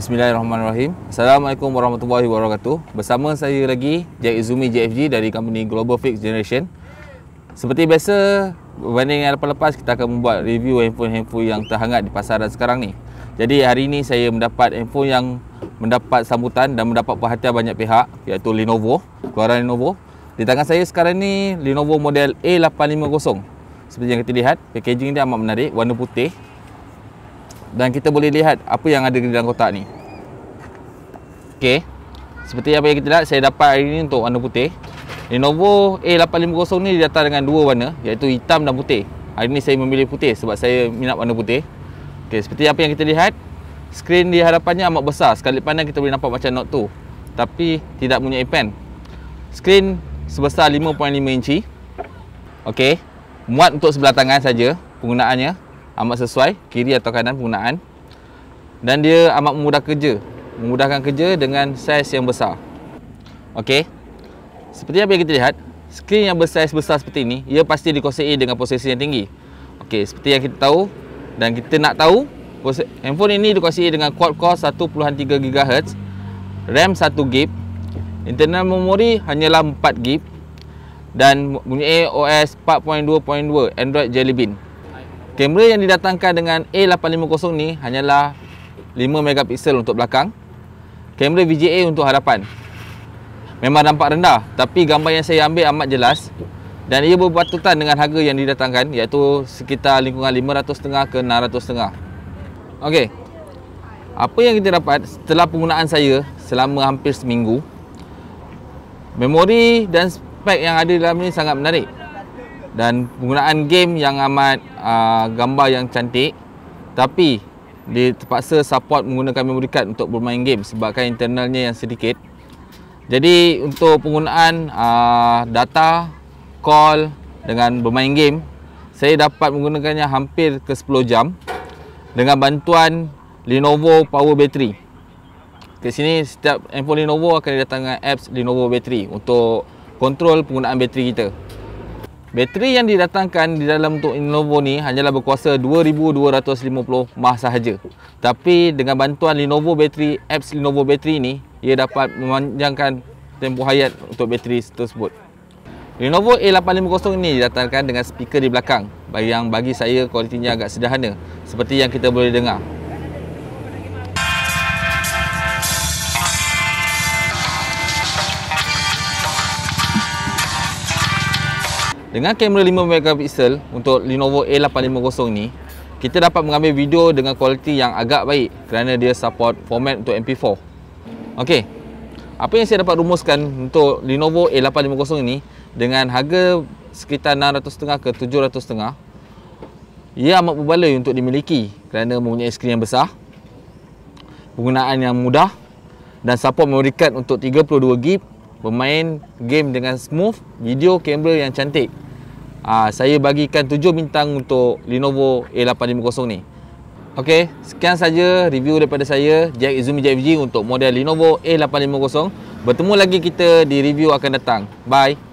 Bismillahirrahmanirrahim. Assalamualaikum warahmatullahi wabarakatuh. Bersama saya lagi Jack Izumi JFG dari company Global Fix Generation. Seperti biasa, berbanding yang lepas-lepas kita akan membuat review handphone-handphone yang terhangat di pasaran sekarang ni. Jadi hari ini saya mendapat handphone yang mendapat sambutan dan mendapat perhatian banyak pihak iaitu Lenovo, keluaran Lenovo. Di tangan saya sekarang ni Lenovo model A850. Seperti yang kita lihat, packaging dia amat menarik, warna putih dan kita boleh lihat apa yang ada di dalam kotak ni ok seperti apa yang kita lihat saya dapat hari ni untuk warna putih Lenovo A850 ni datang dengan dua warna iaitu hitam dan putih hari ni saya memilih putih sebab saya minat warna putih ok seperti apa yang kita lihat skrin di hadapannya amat besar sekali pandang kita boleh nampak macam Note 2 tapi tidak punya pen skrin sebesar 5.5 inci ok muat untuk sebelah tangan saja penggunaannya amat sesuai kiri atau kanan penggunaan dan dia amat mudah kerja memudahkan kerja dengan saiz yang besar Okey, seperti apa yang kita lihat skrin yang bersaiz besar seperti ini ia pasti dikuasai dengan posisi yang tinggi Okey, seperti yang kita tahu dan kita nak tahu handphone ini dikuasai dengan quad core 1.3 GHz RAM 1 GB internal memori hanyalah 4 GB dan mempunyai OS 4.2.2 Android Jelly Bean Kamera yang didatangkan dengan A850 ni hanyalah 5 megapiksel untuk belakang. Kamera VGA untuk hadapan. Memang nampak rendah tapi gambar yang saya ambil amat jelas dan ia berpatutan dengan harga yang didatangkan iaitu sekitar lingkungan 500.5 ke 600.5. Okey. Apa yang kita dapat setelah penggunaan saya selama hampir seminggu? Memori dan spek yang ada dalam ni sangat menarik dan penggunaan game yang amat uh, gambar yang cantik tapi dia terpaksa support menggunakan memory card untuk bermain game sebabkan internalnya yang sedikit jadi untuk penggunaan uh, data call dengan bermain game saya dapat menggunakannya hampir ke 10 jam dengan bantuan Lenovo power battery di sini setiap handphone Lenovo akan datang dengan apps Lenovo battery untuk kontrol penggunaan bateri kita Bateri yang didatangkan di dalam untuk Lenovo ni hanyalah berkuasa 2250 mAh sahaja. Tapi dengan bantuan Lenovo bateri, apps Lenovo bateri ni, ia dapat memanjangkan tempoh hayat untuk bateri tersebut. Lenovo A850 ini didatangkan dengan speaker di belakang yang bagi saya kualitinya agak sederhana seperti yang kita boleh dengar. Dengan kamera 5MP untuk Lenovo A850 ni Kita dapat mengambil video dengan kualiti yang agak baik Kerana dia support format untuk MP4 Ok Apa yang saya dapat rumuskan untuk Lenovo A850 ni Dengan harga sekitar RM600 ke RM700 Ia amat berbaloi untuk dimiliki Kerana mempunyai skrin yang besar Penggunaan yang mudah Dan support memory card untuk 32GB bermain game dengan smooth, video kamera yang cantik. Uh, saya bagikan 7 bintang untuk Lenovo A850 ni. Ok, sekian saja review daripada saya, Jack Izumi JFG untuk model Lenovo A850. Bertemu lagi kita di review akan datang. Bye!